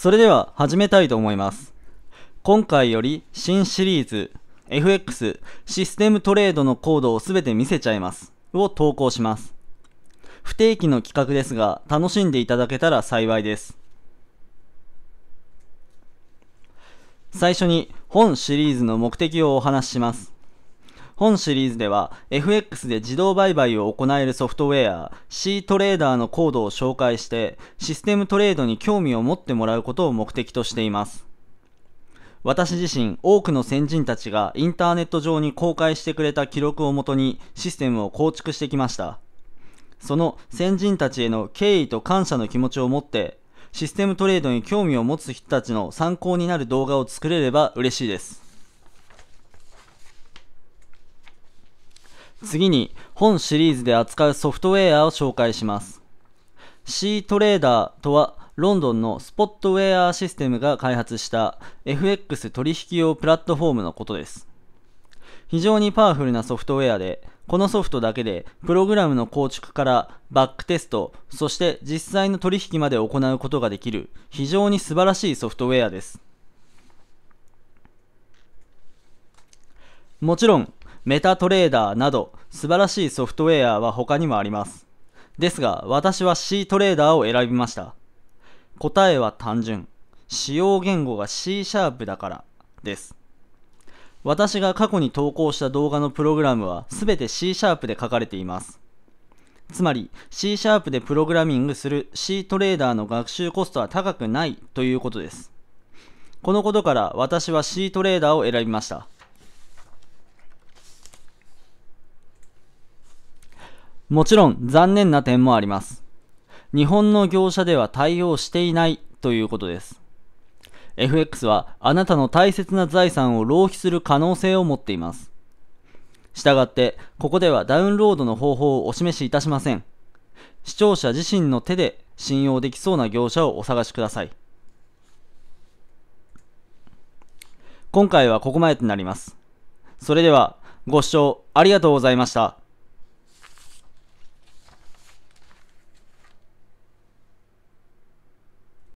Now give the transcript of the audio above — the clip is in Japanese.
それでは始めたいと思います。今回より新シリーズ FX システムトレードのコードをすべて見せちゃいますを投稿します。不定期の企画ですが楽しんでいただけたら幸いです。最初に本シリーズの目的をお話しします。本シリーズでは FX で自動売買を行えるソフトウェア C トレーダーのコードを紹介してシステムトレードに興味を持ってもらうことを目的としています。私自身多くの先人たちがインターネット上に公開してくれた記録をもとにシステムを構築してきましたその先人たちへの敬意と感謝の気持ちを持ってシステムトレードに興味を持つ人たちの参考になる動画を作れれば嬉しいです次に本シリーズで扱うソフトウェアを紹介します。C トレーダーとはロンドンのスポットウェアシステムが開発した FX 取引用プラットフォームのことです。非常にパワフルなソフトウェアで、このソフトだけでプログラムの構築からバックテスト、そして実際の取引まで行うことができる非常に素晴らしいソフトウェアです。もちろんメタトレーダーなど素晴らしいソフトウェアは他にもあります。ですが私は C トレーダーを選びました。答えは単純。使用言語が C シャープだからです。私が過去に投稿した動画のプログラムは全て C シャープで書かれています。つまり C シャープでプログラミングする C トレーダーの学習コストは高くないということです。このことから私は C トレーダーを選びました。もちろん残念な点もあります。日本の業者では対応していないということです。FX はあなたの大切な財産を浪費する可能性を持っています。したがって、ここではダウンロードの方法をお示しいたしません。視聴者自身の手で信用できそうな業者をお探しください。今回はここまでとなります。それでは、ご視聴ありがとうございました。